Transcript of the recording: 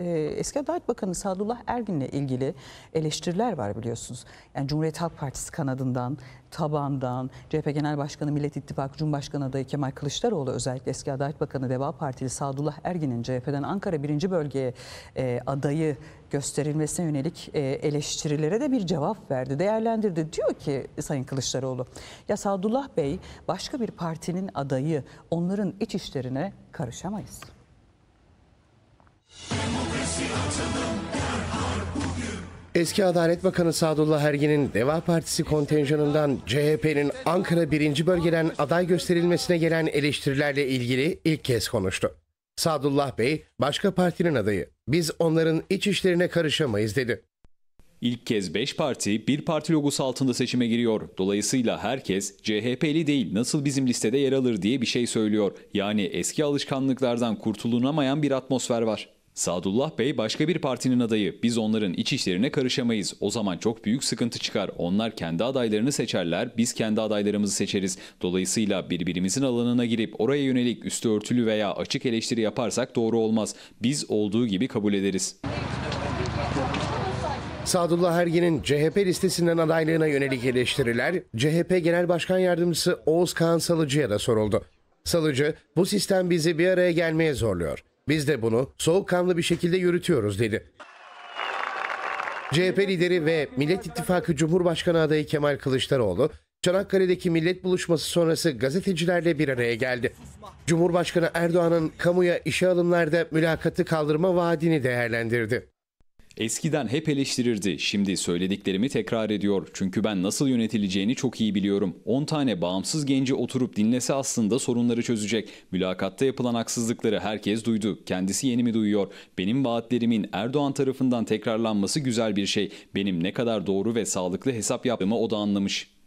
e, eski Adalet Bakanı Sadullah Ergin'le ilgili eleştiriler var biliyorsunuz. Yani Cumhuriyet Halk Partisi kanadından, tabandan, CHP Genel Başkanı Millet İttifakı Cumhurbaşkanı adayı Kemal Kılıçdaroğlu özellikle eski Adalet Bakanı Deva Partili Sadullah Ergin'in CHP'den Ankara 1. bölgeye e, adayı gösterilmesine yönelik e, eleştirilere de bir cevap verdi, değerlendirdi. Diyor ki Sayın Kılıçdaroğlu, ya Sadullah Bey başka bir partinin adayı onların iç işlerine karışamayız. Eski Adalet Bakanı Sadullah Ergin'in Deva Partisi kontenjanından CHP'nin Ankara 1. bölgeden aday gösterilmesine gelen eleştirilerle ilgili ilk kez konuştu. Sadullah Bey, başka partinin adayı. Biz onların iç işlerine karışamayız dedi. İlk kez 5 parti bir parti logosu altında seçime giriyor. Dolayısıyla herkes CHP'li değil nasıl bizim listede yer alır diye bir şey söylüyor. Yani eski alışkanlıklardan kurtulunamayan bir atmosfer var. Sadullah Bey başka bir partinin adayı. Biz onların iç işlerine karışamayız. O zaman çok büyük sıkıntı çıkar. Onlar kendi adaylarını seçerler, biz kendi adaylarımızı seçeriz. Dolayısıyla birbirimizin alanına girip oraya yönelik üstü örtülü veya açık eleştiri yaparsak doğru olmaz. Biz olduğu gibi kabul ederiz. Sadullah Ergin'in CHP listesinden adaylığına yönelik eleştiriler CHP Genel Başkan Yardımcısı Oğuz Kağan Salıcı'ya da soruldu. Salıcı, bu sistem bizi bir araya gelmeye zorluyor. Biz de bunu soğukkanlı bir şekilde yürütüyoruz dedi. CHP lideri ve Millet İttifakı Cumhurbaşkanı adayı Kemal Kılıçdaroğlu, Çanakkale'deki millet buluşması sonrası gazetecilerle bir araya geldi. Cumhurbaşkanı Erdoğan'ın kamuya işe alımlarda mülakatı kaldırma vaadini değerlendirdi. Eskiden hep eleştirirdi. Şimdi söylediklerimi tekrar ediyor. Çünkü ben nasıl yönetileceğini çok iyi biliyorum. 10 tane bağımsız genci oturup dinlese aslında sorunları çözecek. Mülakatta yapılan haksızlıkları herkes duydu. Kendisi yeni mi duyuyor? Benim vaatlerimin Erdoğan tarafından tekrarlanması güzel bir şey. Benim ne kadar doğru ve sağlıklı hesap yaptığımı o da anlamış.